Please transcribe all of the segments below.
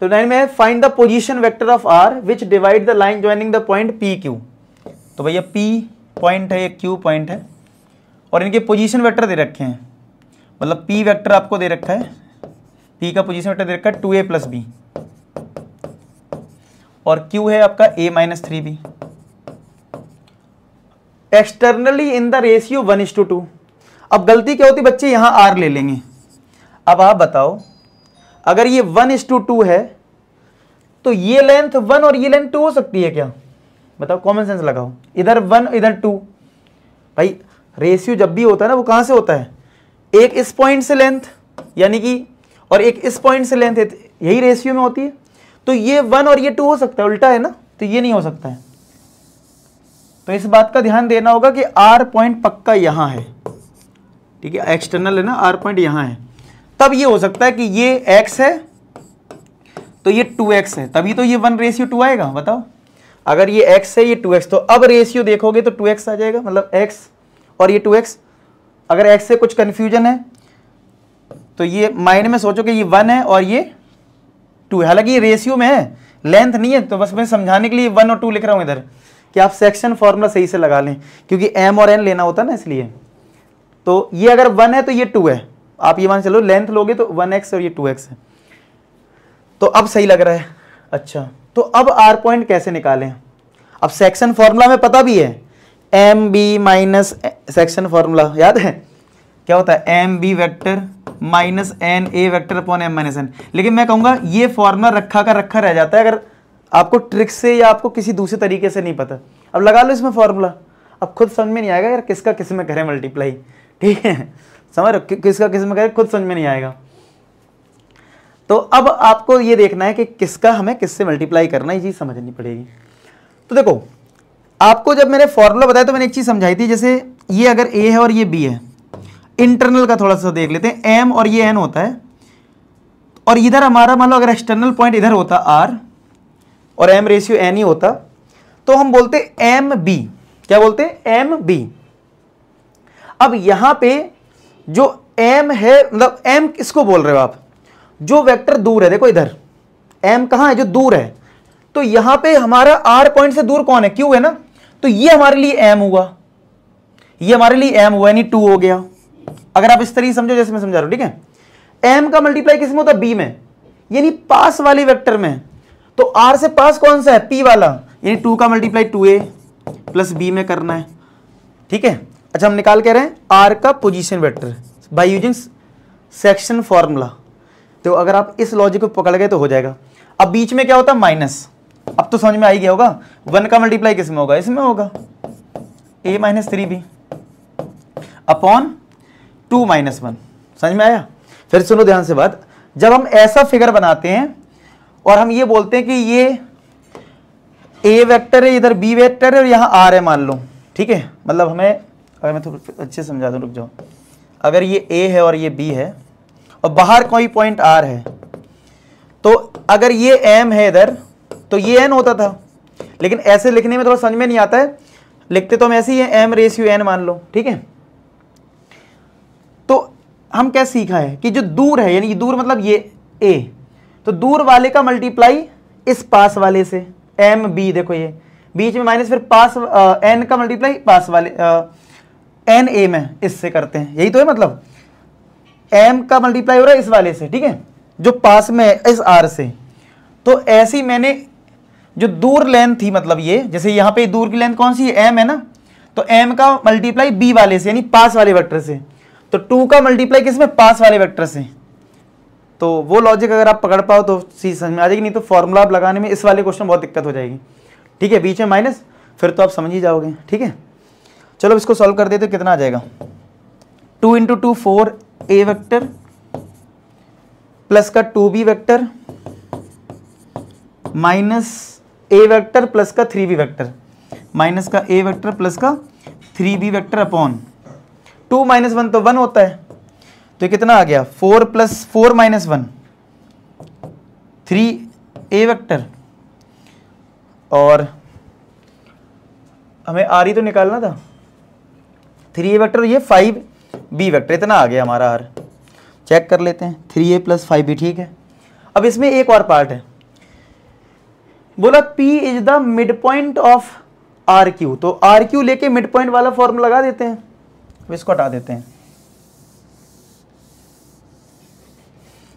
तो लाइन में find the position vector of R which divide the line joining the point P Q तो भैया P point है Q point है और इनके पोजिशन वैक्टर दे रखे हैं मतलब पी वैक्टर आपको दे रखा है पी का पोजिशन वैक्टर दे रखा है टू ए प्लस बी और क्यू है आपका A minus three B externally in the ratio one is to two अब गलती क्या होती बच्चे यहां आर ले लेंगे अब आप बताओ अगर ये वन इज टू टू है तो ये लेंथ वन और ये लेंथ टू हो सकती है क्या बताओ कॉमन सेंस लगाओ इधर वन इधर टू भाई रेशियो जब भी होता है ना वो कहां से होता है एक इस पॉइंट से लेंथ यानी कि और एक इस पॉइंट से लेंथ यही रेशियो में होती है तो ये वन और ये टू हो सकता है उल्टा है ना तो ये नहीं हो सकता है तो इस बात का ध्यान देना होगा कि आर पॉइंट पक्का यहां है ठीक है एक्सटर्नल है ना आर पॉइंट यहां है तब ये हो सकता है कि ये एक्स है तो ये टू एक्स है तभी तो ये वन रेशियो टू आएगा बताओ अगर ये एक्स है ये टू एक्स तो अब रेशियो देखोगे तो टू एक्स आ जाएगा मतलब एक्स और ये टू एक्स अगर एक्स से कुछ कंफ्यूजन है तो ये माइंड में सोचो कि ये वन है और ये टू है हालांकि ये रेशियो में है लेंथ नहीं है तो बस मैं समझाने के लिए वन और टू लिख रहा हूँ इधर कि आप सेक्शन फार्मूला सही से लगा लें क्योंकि एम और एन लेना होता है ना इसलिए तो ये अगर वन है तो ये टू है आप ये मान चलो लेंथ लोगे तो वन एक्स और ये टू एक्स है तो अब सही लग रहा है अच्छा तो अब आर पॉइंट कैसे निकालें अब सेक्शन फॉर्मूला में पता भी है M B minus section formula याद है क्या होता है M B vector minus N A vector upon M minus N लेकिन मैं कहूंगा ये फॉर्मूला रखा का रखा रह जाता है अगर आपको ट्रिक से या आपको किसी दूसरे तरीके से नहीं पता अब लगा लो इसमें फॉर्मूला अब खुद समझ में नहीं आएगा यार किसका किस में करें मल्टीप्लाई ठीक है समझ रहे कि, किसका किसमें करें खुद समझ में नहीं आएगा तो अब आपको ये देखना है कि किसका हमें किससे मल्टीप्लाई करना है ये समझनी पड़ेगी तो देखो आपको जब मैंने फॉर्मूला बताया तो मैंने एक चीज़ समझाई थी जैसे ये अगर ए है और ये बी है इंटरनल का थोड़ा सा देख लेते हैं एम और ये एन होता है और इधर हमारा मान लो अगर एक्सटर्नल पॉइंट इधर होता आर और एम रेशियो एन ही होता तो हम बोलते एम बी क्या बोलते हैं एम बी अब यहां पे जो एम है मतलब एम किसको बोल रहे हो आप जो वेक्टर दूर है देखो इधर एम कहाँ है जो दूर है तो यहां पे हमारा आर पॉइंट से दूर कौन है क्यू है ना तो ये हमारे लिए एम हुआ ये हमारे लिए एम हुआ यानी टू हो गया अगर आप इस तरीके समझो जैसे मैं समझा रहा हूं ठीक है एम का मल्टीप्लाई किस में होता है बी में यानी पास वाले वैक्टर में तो आर से पास कौन सा है पी वाला यानी टू का multiply two A plus B में करना है ठीक है अच्छा हम निकाल के रहे हैं आर का position vector by using section formula तो अगर आप इस लॉजिक को पकड़ गए तो हो जाएगा अब बीच में क्या होता है माइनस अब तो समझ में आ गया होगा वन का मल्टीप्लाई किस में होगा इसमें होगा A minus three B upon two minus one समझ में आया फिर सुनो ध्यान से बात जब हम ऐसा फिगर बनाते हैं और हम ये बोलते हैं कि ये ए वेक्टर है इधर बी वेक्टर है और यहाँ आर है मान लो ठीक है मतलब हमें अगर मैं थोड़ा अच्छे समझा दूँ रुक जाओ अगर ये ए है और ये बी है और बाहर कोई पॉइंट आर है तो अगर ये एम है इधर तो ये एन होता था लेकिन ऐसे लिखने में थोड़ा समझ में नहीं आता है लिखते तो हम ऐसे ही एम रेशियो एन मान लो ठीक है तो हम क्या सीखा है कि जो दूर है यानी दूर मतलब ये ए तो दूर वाले का मल्टीप्लाई इस पास वाले से एम बी देखो ये बीच में माइनस फिर पास एन का मल्टीप्लाई पास वाले आ, एन ए में इससे करते हैं यही तो है मतलब एम का मल्टीप्लाई हो रहा है इस वाले से ठीक है जो पास में है इस आर से तो ऐसी मैंने जो दूर लेंथ थी मतलब ये जैसे यहां पे दूर की लेंथ कौन सी है एम है ना तो एम का मल्टीप्लाई बी वाले से यानी पास वाले वेक्टर से तो टू का मल्टीप्लाई किस में पास वाले वेक्टर से तो वो लॉजिक अगर आप पकड़ पाओ तो चीज समझ में आ जाएगी नहीं तो फॉर्मूला आप लगाने में इस वाले क्वेश्चन बहुत दिक्कत हो जाएगी ठीक है बीच में माइनस फिर तो आप समझ ही जाओगे ठीक है चलो इसको सॉल्व कर देते कितना आ जाएगा two into two four A vector plus का two B vector minus A vector plus का थ्री बी वैक्टर माइनस का ए वैक्टर प्लस का three B vector upon two minus one तो वन होता है तो कितना आ गया four plus four minus one three A vector और हमें आर ही e तो निकालना था थ्री ए वैक्टर ये फाइव बी वैक्टर इतना आ गया हमारा आर चेक कर लेते हैं three A plus five B ठीक है अब इसमें एक और पार्ट है बोला P is the mid point of R Q तो आर क्यू लेके मिड पॉइंट वाला फॉर्म लगा देते हैं अब इसको हटा देते हैं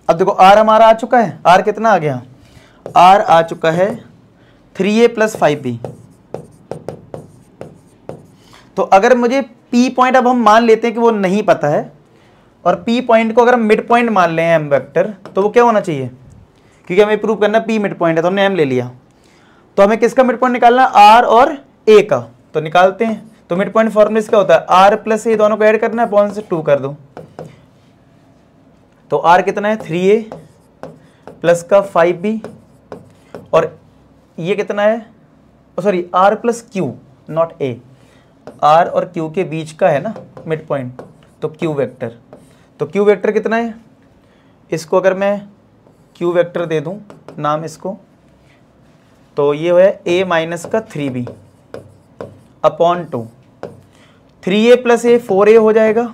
अब देखो आर हमारा आ चुका है आर कितना आ गया आर आ चुका है three A plus five B तो अगर मुझे पी पॉइंट अब हम मान लेते हैं कि वो नहीं पता है और पी पॉइंट को अगर हम मिड पॉइंट मान लें एम वैक्टर तो वो क्या होना चाहिए क्योंकि हमें प्रूव करना पी मिड पॉइंट है तो हमने एम ले लिया तो हमें किसका मिड पॉइंट निकालना आर और ए का तो निकालते हैं तो मिड पॉइंट फॉर्मूला क्या होता है आर प्लस ए दोनों को ऐड करना है पॉन से टू कर दो तो आर कितना है थ्री ए प्लस का फाइव बी और ये कितना है sorry R plus Q not a R और क्यू के बीच का है ना मिड पॉइंट तो क्यू वेक्टर तो क्यू वेक्टर कितना है इसको अगर मैं क्यू वेक्टर दे दूं नाम इसको तो ये है ए माइनस का three B upon two three A plus A four A हो जाएगा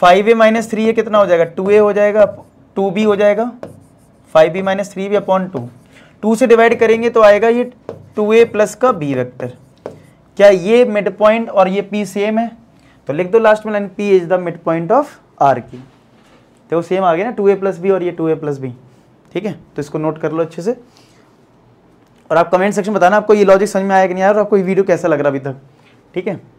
five A minus three A कितना हो जाएगा टू ए हो जाएगा टू बी हो जाएगा five B minus three B upon two two से डिवाइड करेंगे तो आएगा ये टू ए प्लस का बी वेक्टर क्या ये मिड पॉइंट और ये पी सेम है तो लिख दो लास्ट में line P is the mid point of R की तो वो सेम आ गया ना टू ए प्लस बी और ये टू ए प्लस बी ठीक है तो इसको नोट कर लो अच्छे से और आप कमेंट सेक्शन बताना आपको ये लॉजिक समझ में आया कि नहीं आया और आपको ये वीडियो कैसा लग रहा अभी तक ठीक है